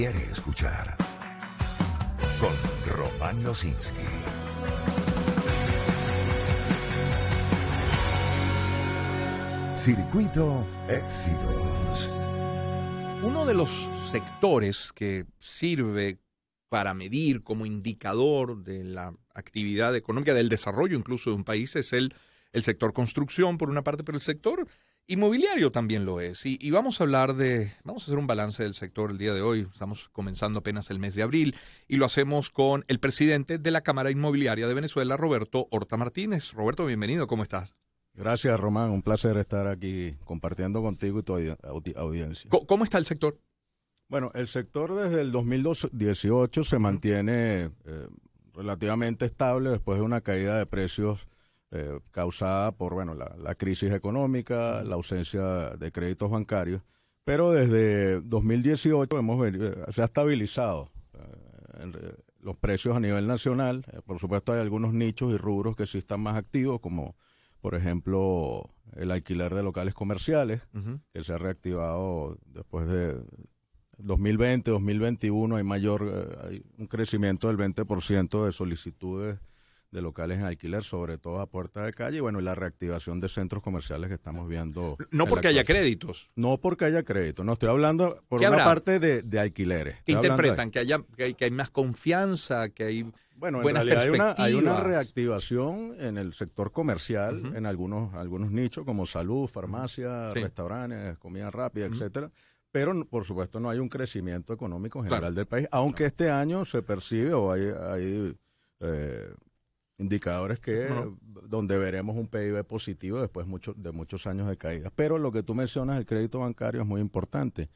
quiere escuchar. Con Román Losinski. Circuito Éxitos. Uno de los sectores que sirve para medir como indicador de la actividad económica, del desarrollo incluso de un país, es el, el sector construcción, por una parte, pero el sector Inmobiliario también lo es. Y, vamos a hablar de, vamos a hacer un balance del sector el día de hoy. Estamos comenzando apenas el mes de abril y lo hacemos con el presidente de la Cámara Inmobiliaria de Venezuela, Roberto Horta Martínez. Roberto, bienvenido, ¿cómo estás? Gracias, Román. Un placer estar aquí compartiendo contigo y tu audiencia. ¿Cómo está el sector? Bueno, el sector desde el 2018 se mantiene eh, relativamente estable después de una caída de precios eh, causada por bueno, la, crisis económica, la ausencia de créditos bancarios, pero desde 2018 hemos venido, eh, se ha estabilizado eh, los precios a nivel nacional. por supuesto hay algunos nichos y rubros que sí están más activos, como por ejemplo el alquiler de locales comerciales, que se ha reactivado después de 2020, 2021, hay mayor, hay un crecimiento del 20% de solicitudes de locales en alquiler, sobre todo a puerta de calle, y bueno, y la reactivación de centros comerciales que estamos viendo. No porque haya créditos. No porque haya créditos, no estoy hablando por una parte de, de alquileres. interpretan? Que, haya, que hay, más confianza, que hay bueno, Hay, una, hay una reactivación en el sector comercial, en algunos, algunos nichos como salud, farmacia, restaurantes, comida rápida, etcétera pero por supuesto no hay un crecimiento económico general del país, aunque este año se percibe o hay, hay eh, indicadores que donde veremos un PIB positivo después mucho, de muchos años de caída. Pero lo que tú mencionas, el crédito bancario es muy importante.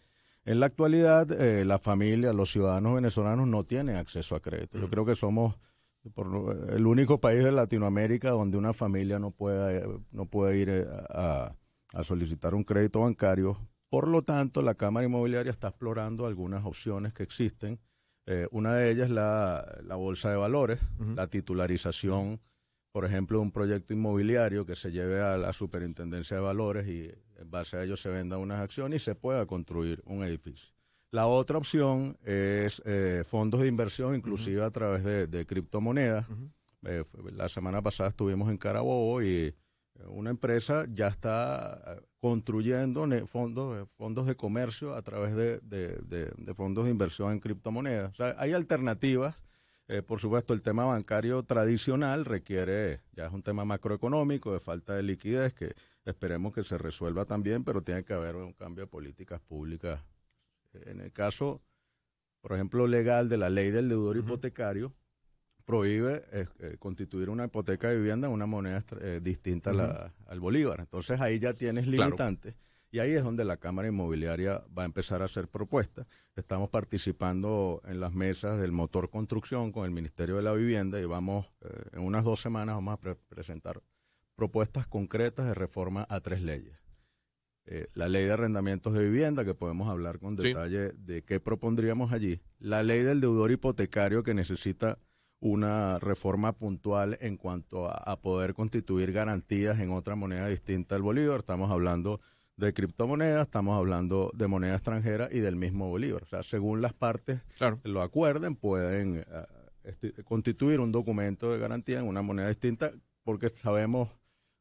En la actualidad, eh, la familia, los ciudadanos venezolanos no tienen acceso a crédito. Yo mm. creo que somos el único país de Latinoamérica donde una familia no puede, eh, no puede ir eh, a solicitar un crédito bancario. Por lo tanto, la Cámara Inmobiliaria está explorando algunas opciones que existen eh, una de ellas es la, bolsa de valores, la titularización, por ejemplo, de un proyecto inmobiliario que se lleve a la superintendencia de valores y en base a ello se venda unas acciones y se pueda construir un edificio. La otra opción es eh, fondos de inversión, inclusive a través de, criptomonedas. Eh, la semana pasada estuvimos en Carabobo y una empresa ya está eh, construyendo fondos, eh, fondos de comercio a través de, fondos de inversión en criptomonedas. hay alternativas. Eh, por supuesto, el tema bancario tradicional requiere, ya es un tema macroeconómico, de falta de liquidez, que esperemos que se resuelva también, pero tiene que haber un cambio de políticas públicas. En el caso, por ejemplo, legal de la ley del deudor hipotecario, prohíbe eh, constituir una hipoteca de vivienda en una moneda eh, distinta al bolívar. Entonces ahí ya tienes limitantes. Y ahí es donde la Cámara Inmobiliaria va a empezar a hacer propuestas. Estamos participando en las mesas del motor construcción con el Ministerio de la Vivienda y vamos, eh, en unas dos semanas vamos a presentar propuestas concretas de reforma a tres leyes. la ley de arrendamientos de vivienda, que podemos hablar con detalle de qué propondríamos allí, la ley del deudor hipotecario que necesita una reforma puntual en cuanto a, poder constituir garantías en otra moneda distinta al bolívar. Estamos hablando de criptomonedas, estamos hablando de moneda extranjera y del mismo bolívar. O sea, según las partes lo acuerden, pueden eh, constituir un documento de garantía en una moneda distinta, porque sabemos,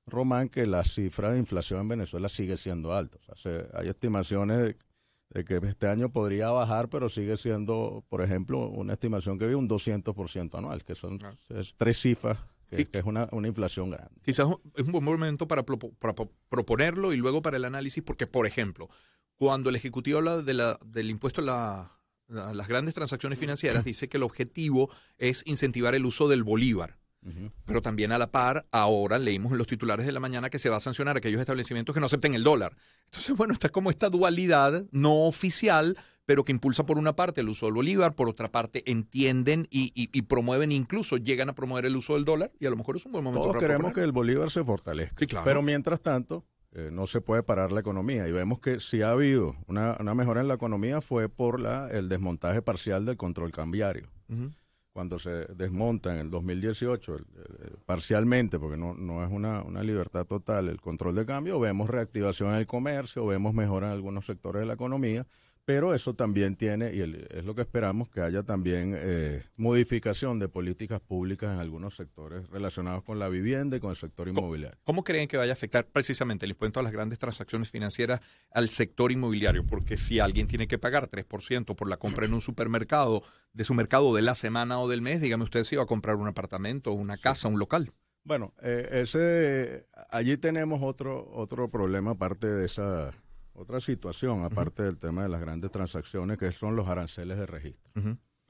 Román, que la cifra de inflación en Venezuela sigue siendo alta. hay estimaciones de de eh, que este año podría bajar, pero sigue siendo, por ejemplo, una estimación que vi un 200% anual, que son tres cifras, que, es una, inflación grande. Quizás es un buen momento para, proponerlo y luego para el análisis, porque, por ejemplo, cuando el Ejecutivo habla de la, del impuesto a las grandes transacciones financieras, dice que el objetivo es incentivar el uso del bolívar pero también a la par, ahora leímos en los titulares de la mañana que se va a sancionar a aquellos establecimientos que no acepten el dólar. Entonces, bueno, está como esta dualidad no oficial, pero que impulsa por una parte el uso del bolívar, por otra parte entienden y, promueven, incluso llegan a promover el uso del dólar y a lo mejor es un buen momento. Todos queremos que el bolívar se fortalezca, pero mientras tanto eh, no se puede parar la economía y vemos que si ha habido una, mejora en la economía fue por la, el desmontaje parcial del control cambiario cuando se desmonta en el 2018 parcialmente, porque no, no es una, una, libertad total el control de cambio, vemos reactivación en el comercio, vemos mejora en algunos sectores de la economía, pero eso también tiene, y es lo que esperamos, que haya también eh, modificación de políticas públicas en algunos sectores relacionados con la vivienda y con el sector inmobiliario. ¿Cómo creen que vaya a afectar precisamente el impuesto a las grandes transacciones financieras al sector inmobiliario? Porque si alguien tiene que pagar 3% por la compra en un supermercado, de su mercado de la semana o del mes, dígame usted si va a comprar un apartamento, una casa, un local. Bueno, eh, ese, allí tenemos otro, otro problema aparte de esa otra situación, aparte del tema de las grandes transacciones, que son los aranceles de registro.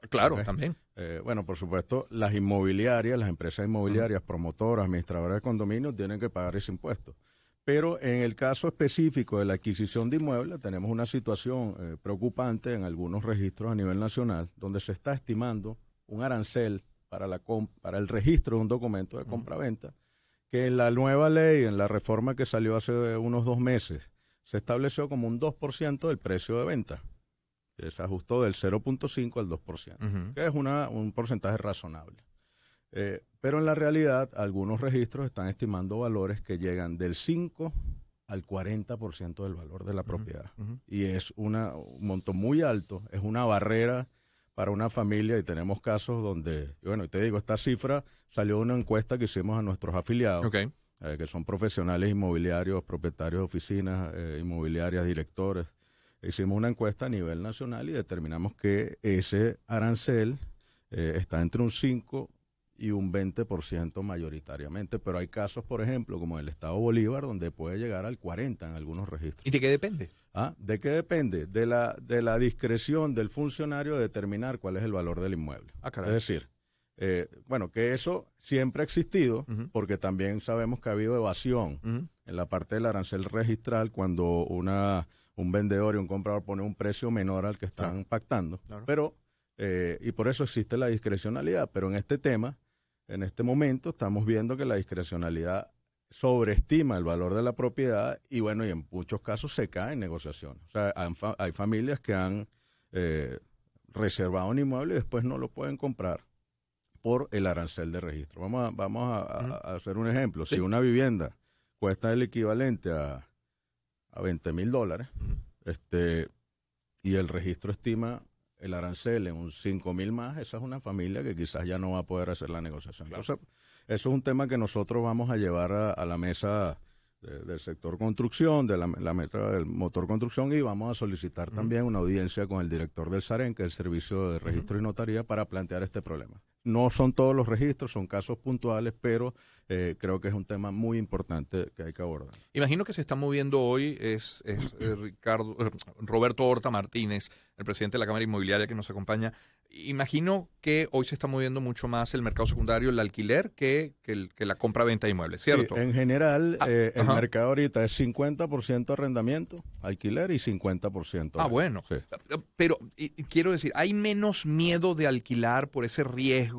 Claro, también. Eh, bueno, por supuesto, las inmobiliarias, las empresas inmobiliarias, promotoras, administradoras de condominios tienen que pagar ese impuesto. Pero en el caso específico de la adquisición de inmuebles, tenemos una situación eh, preocupante en algunos registros a nivel nacional, donde se está estimando un arancel para, la para el registro de un documento de compra compraventa, que en la nueva ley, en la reforma que salió hace unos dos meses, se estableció como un 2% del precio de venta, se ajustó del 0.5 al 2%, que es una, un porcentaje razonable. Eh, pero en la realidad, algunos registros están estimando valores que llegan del 5 al 40% del valor de la propiedad. Y es una, un monto muy alto, es una barrera para una familia y tenemos casos donde, bueno, y te digo, esta cifra salió de una encuesta que hicimos a nuestros afiliados. Eh, que son profesionales inmobiliarios, propietarios de oficinas eh, inmobiliarias, directores. Hicimos una encuesta a nivel nacional y determinamos que ese arancel eh, está entre un 5 y un 20% mayoritariamente, pero hay casos, por ejemplo, como el Estado Bolívar, donde puede llegar al 40 en algunos registros. ¿Y de qué depende? Ah, ¿De qué depende? De la, de la discreción del funcionario de determinar cuál es el valor del inmueble. Ah, es decir, eh, bueno, que eso siempre ha existido, porque también sabemos que ha habido evasión en la parte del arancel registral cuando una, un vendedor y un comprador pone un precio menor al que están pactando. Pero, eh, y por eso existe la discrecionalidad, pero en este tema, en este momento, estamos viendo que la discrecionalidad sobreestima el valor de la propiedad y bueno, y en muchos casos se cae en negociaciones. O sea, hay, familias que han eh, reservado un inmueble y después no lo pueden comprar por el arancel de registro. Vamos a, vamos a, hacer un ejemplo. Si una vivienda cuesta el equivalente a, a 20 mil dólares este, y el registro estima el arancel en un 5 mil más, esa es una familia que quizás ya no va a poder hacer la negociación. Entonces, eso es un tema que nosotros vamos a llevar a, la mesa del sector construcción, de la, la, mesa del motor construcción y vamos a solicitar también una audiencia con el director del SAREN, que es el Servicio de Registro y Notaría, para plantear este problema. No son todos los registros, son casos puntuales, pero eh, creo que es un tema muy importante que hay que abordar. Imagino que se está moviendo hoy es, eh, Ricardo eh, Roberto Horta Martínez, el presidente de la Cámara Inmobiliaria que nos acompaña. Imagino que hoy se está moviendo mucho más el mercado secundario, el alquiler, que, la compra-venta de inmuebles, ¿cierto? en general, ah, el mercado ahorita es 50% arrendamiento, alquiler y 50%. Ah, bueno. Pero quiero decir, ¿hay menos miedo de alquilar por ese riesgo?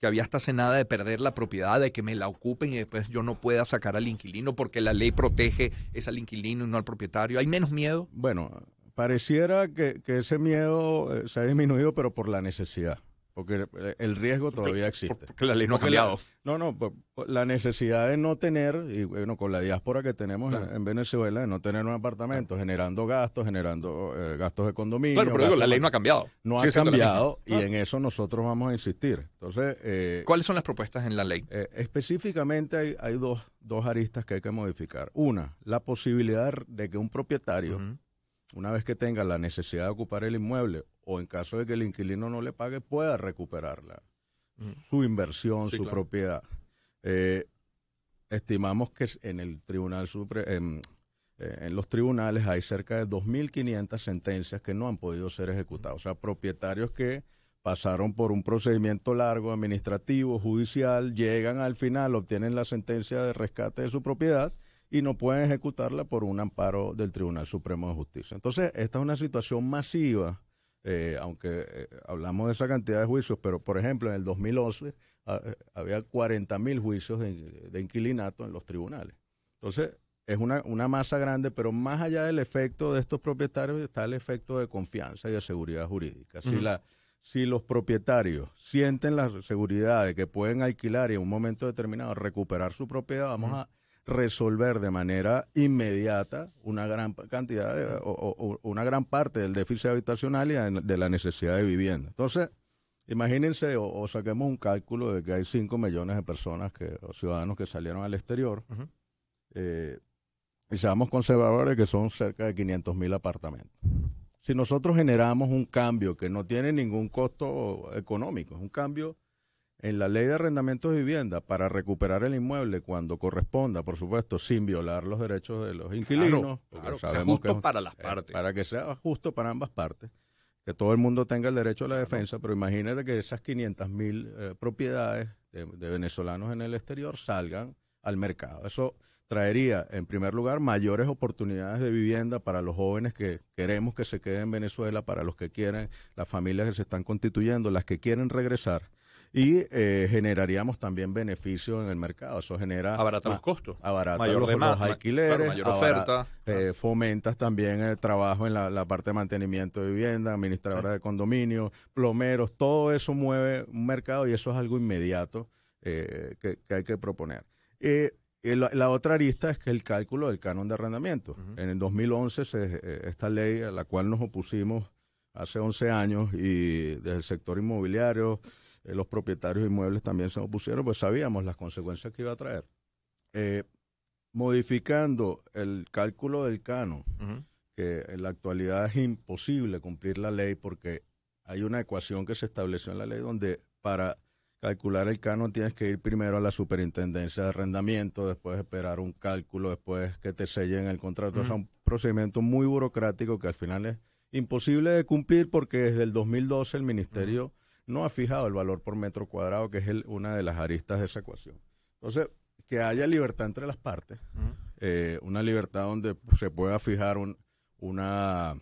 que había hasta cenada de perder la propiedad, de que me la ocupen y después yo no pueda sacar al inquilino porque la ley protege es al inquilino y no al propietario. ¿Hay menos miedo? Bueno, pareciera que ese miedo eh, se ha disminuido, pero por la necesidad. Porque el riesgo todavía existe. la ley no ha cambiado. no, no, la necesidad de no tener, y bueno, con la diáspora que tenemos en, Venezuela, de no tener un apartamento, generando gastos, generando eh, gastos de condominio. Claro, pero digo, la ley no ha cambiado. No ha cambiado y en eso nosotros vamos a insistir. Entonces, eh, ¿Cuáles son las propuestas en la ley? Eh, específicamente hay, hay dos, dos aristas que hay que modificar. Una, la posibilidad de que un propietario una vez que tenga la necesidad de ocupar el inmueble o en caso de que el inquilino no le pague, pueda recuperarla, mm. su inversión, su propiedad. Eh, estimamos que en el Tribunal en, eh, en, los tribunales hay cerca de 2.500 sentencias que no han podido ser ejecutadas, o sea, propietarios que pasaron por un procedimiento largo, administrativo, judicial, llegan al final, obtienen la sentencia de rescate de su propiedad y no pueden ejecutarla por un amparo del Tribunal Supremo de Justicia. Entonces, esta es una situación masiva, eh, aunque eh, hablamos de esa cantidad de juicios, pero por ejemplo, en el 2011 ah, eh, había 40.000 juicios de, inquilinato en los tribunales. Entonces, es una, una masa grande, pero más allá del efecto de estos propietarios está el efecto de confianza y de seguridad jurídica. Si la si los propietarios sienten la seguridad de que pueden alquilar y en un momento determinado recuperar su propiedad, vamos a resolver de manera inmediata una gran cantidad o, una gran parte del déficit habitacional y de la necesidad de vivienda. Entonces, imagínense o, saquemos un cálculo de que hay 5 millones de personas que, o ciudadanos que salieron al exterior. Eh, y seamos conservadores que son cerca de 500 mil apartamentos. Si nosotros generamos un cambio que no tiene ningún costo económico, es un cambio en la ley de arrendamiento de vivienda para recuperar el inmueble cuando corresponda, por supuesto, sin violar los derechos de los inquilinos. sabemos que para las eh, partes. para que sea justo para ambas partes, que todo el mundo tenga el derecho a la defensa, pero imagínate que esas 500 mil eh, propiedades de, venezolanos en el exterior salgan al mercado. Eso traería, en primer lugar, mayores oportunidades de vivienda para los jóvenes que queremos que se queden en Venezuela, para los que quieren, las familias que se están constituyendo, las que quieren regresar y eh, generaríamos también beneficios en el mercado. Eso genera... Abarata los costos. Abarata los, alquileres. mayor oferta. Eh, fomentas también el eh, trabajo en la, parte de mantenimiento de vivienda, administradora de condominio, plomeros, todo eso mueve un mercado y eso es algo inmediato que, hay que proponer. La, la, otra arista es que el cálculo del canon de arrendamiento. En el 2011, se, esta ley a la cual nos opusimos hace 11 años y desde el sector inmobiliario, eh, los propietarios de inmuebles también se opusieron, pues sabíamos las consecuencias que iba a traer. Eh, modificando el cálculo del cano, que en la actualidad es imposible cumplir la ley porque hay una ecuación que se estableció en la ley donde para calcular el canon tienes que ir primero a la superintendencia de arrendamiento, después esperar un cálculo, después que te sellen el contrato. Es un procedimiento muy burocrático que al final es imposible de cumplir porque desde el 2012 el Ministerio no ha fijado el valor por metro cuadrado, que es el, una de las aristas de esa ecuación. Entonces, que haya libertad entre las partes, eh, una libertad donde se pueda fijar un, una,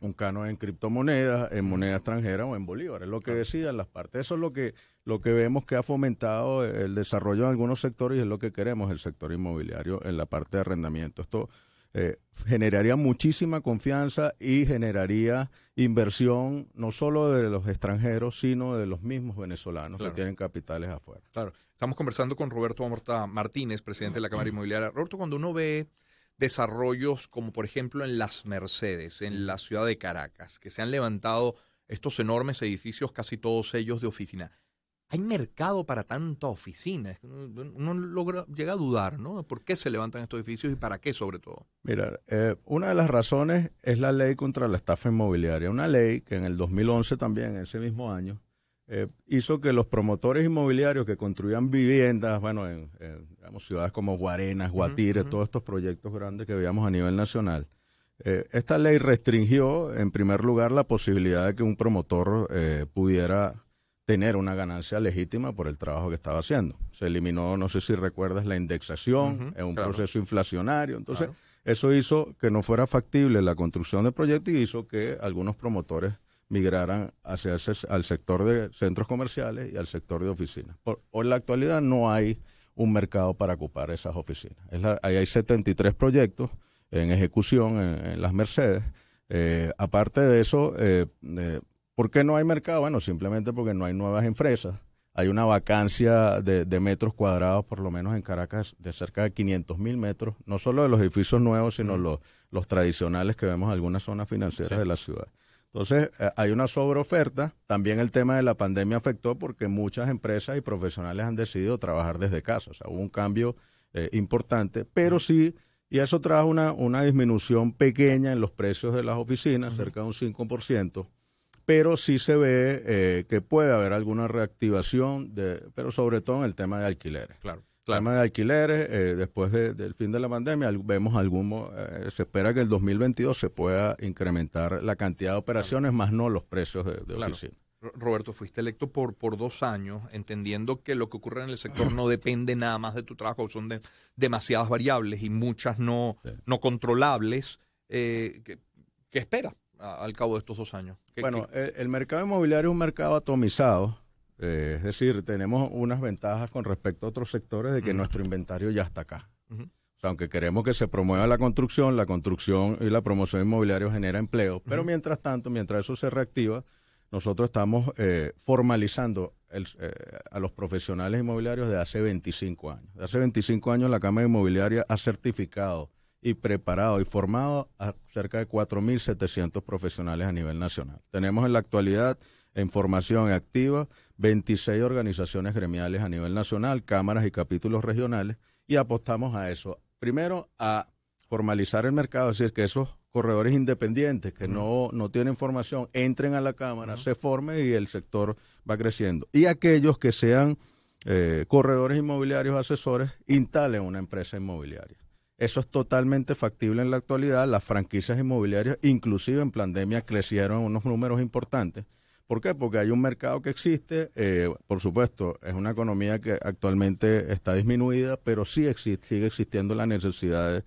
un canon en criptomonedas, en moneda extranjera o en bolívares, lo que decidan las partes. Eso es lo que, lo que vemos que ha fomentado el desarrollo en algunos sectores y es lo que queremos el sector inmobiliario en la parte de arrendamiento. Esto eh, generaría muchísima confianza y generaría inversión no solo de los extranjeros, sino de los mismos venezolanos que tienen capitales afuera. Claro, estamos conversando con Roberto Martínez, presidente de la Cámara Inmobiliaria. Roberto, cuando uno ve desarrollos como por ejemplo en Las Mercedes, en la ciudad de Caracas, que se han levantado estos enormes edificios, casi todos ellos de oficina, hay mercado para tantas oficinas? Uno logra, llega a dudar, ¿no? ¿Por qué se levantan estos edificios y para qué sobre todo? Mira, eh, una de las razones es la ley contra la estafa inmobiliaria. Una ley que en el 2011 también, ese mismo año, eh, hizo que los promotores inmobiliarios que construían viviendas, bueno, en, ciudades como Guarenas, Guatire, todos estos proyectos grandes que veíamos a nivel nacional, eh, esta ley restringió, en primer lugar, la posibilidad de que un promotor pudiera tener una ganancia legítima por el trabajo que estaba haciendo. Se eliminó, no sé si recuerdas, la indexación, es un proceso inflacionario. Entonces, eso hizo que no fuera factible la construcción del proyecto y hizo que algunos promotores migraran hacia ese, al sector de centros comerciales y al sector de oficinas. Por, en la actualidad no hay un mercado para ocupar esas oficinas. ahí hay 73 proyectos en ejecución en, las Mercedes. Eh, aparte de eso, eh, eh, ¿Por qué no hay mercado? Bueno, simplemente porque no hay nuevas empresas. Hay una vacancia de, metros cuadrados, por lo menos en Caracas, de cerca de 500 mil metros, no solo de los edificios nuevos, sino los, tradicionales que vemos en algunas zonas financieras de la ciudad. Entonces, eh, hay una sobreoferta. También el tema de la pandemia afectó porque muchas empresas y profesionales han decidido trabajar desde casa. O sea, hubo un cambio eh, importante, pero sí, y eso trajo una, una disminución pequeña en los precios de las oficinas, cerca de un 5% pero sí se ve eh, que puede haber alguna reactivación, de, pero sobre todo en el tema de alquileres. Claro. El tema de alquileres, eh, después del fin de la pandemia, vemos algún, eh, se espera que el 2022 se pueda incrementar la cantidad de operaciones, más no los precios de, oficina. Roberto, fuiste electo por, por dos años, entendiendo que lo que ocurre en el sector no depende nada más de tu trabajo, son demasiadas variables y muchas no, no controlables. Eh, ¿Qué esperas? al cabo de estos dos años? bueno, El, mercado inmobiliario es un mercado atomizado, eh, es decir, tenemos unas ventajas con respecto a otros sectores de que nuestro inventario ya está acá. O sea, aunque queremos que se promueva la construcción, la construcción y la promoción inmobiliaria genera empleo, pero mientras tanto, mientras eso se reactiva, nosotros estamos eh, formalizando eh, a los profesionales inmobiliarios de hace 25 años. De hace 25 años la Cámara Inmobiliaria ha certificado y preparado y formado a cerca de 4.700 profesionales a nivel nacional. Tenemos en la actualidad en formación activa 26 organizaciones gremiales a nivel nacional, cámaras y capítulos regionales y apostamos a eso. Primero, a formalizar el mercado, es decir, que esos corredores independientes que no, no tienen formación entren a la cámara, se formen y el sector va creciendo. Y aquellos que sean eh, corredores inmobiliarios asesores, instalen una empresa inmobiliaria. Eso es totalmente factible en la actualidad. Las franquicias inmobiliarias, inclusive en pandemia, crecieron unos números importantes. ¿Por qué? Porque hay un mercado que existe, eh, por supuesto, es una economía que actualmente está disminuida, pero sí existe, sigue existiendo la necesidad de,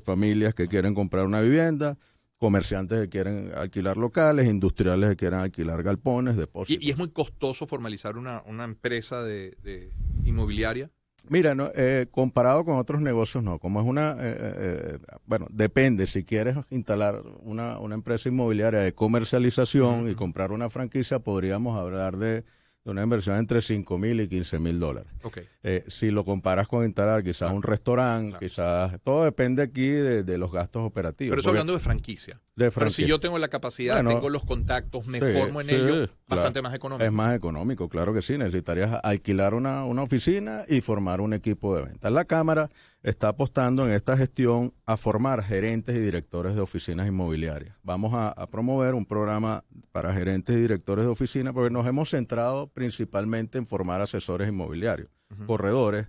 familias que quieren comprar una vivienda, comerciantes que quieren alquilar locales, industriales que quieran alquilar galpones, depósitos. ¿Y, es muy costoso formalizar una, empresa de inmobiliaria? Mira, no, eh, comparado con otros negocios, no. Como es una, eh, eh, bueno, depende. Si quieres instalar una, una empresa inmobiliaria de comercialización y comprar una franquicia, podríamos hablar de, una inversión entre 5 mil y 15 mil dólares. Okay. si lo comparas con instalar quizás un restaurante, quizás... Todo depende aquí de, de los gastos operativos. Pero eso hablando de franquicia. Pero si yo tengo la capacidad, tengo los contactos, me formo en ello, bastante más económico. Es más económico, claro que sí. Necesitarías alquilar una, oficina y formar un equipo de ventas. La Cámara está apostando en esta gestión a formar gerentes y directores de oficinas inmobiliarias. Vamos a, promover un programa para gerentes y directores de oficinas porque nos hemos centrado principalmente en formar asesores inmobiliarios, corredores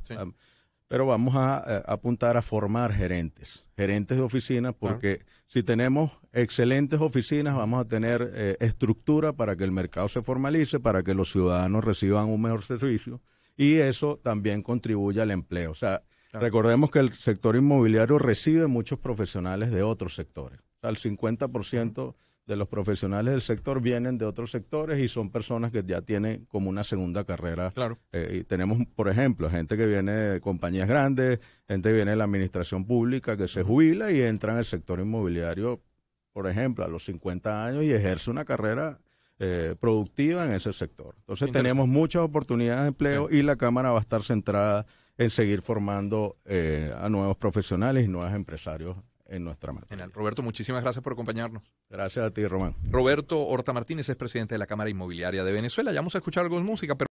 pero vamos a, eh, apuntar a formar gerentes, gerentes de oficinas, ah. porque si tenemos excelentes oficinas vamos a tener eh, estructura para que el mercado se formalice, para que los ciudadanos reciban un mejor servicio y eso también contribuye al empleo. O sea, recordemos que el sector inmobiliario recibe muchos profesionales de otros sectores. O sea, el 50% de los profesionales del sector vienen de otros sectores y son personas que ya tienen como una segunda carrera. Eh, y tenemos, por ejemplo, gente que viene de compañías grandes, gente que viene de la administración pública que se jubila y entra en el sector inmobiliario, por ejemplo, a los 50 años y ejerce una carrera eh, productiva en ese sector. Entonces tenemos muchas oportunidades de empleo y la Cámara va a estar centrada en seguir formando eh, a nuevos profesionales y nuevos empresarios en nuestra mano. Roberto, muchísimas gracias por acompañarnos. Gracias a ti, Román. Roberto Horta Martínez es presidente de la Cámara Inmobiliaria de Venezuela. Ya vamos a escuchar algo de música, pero...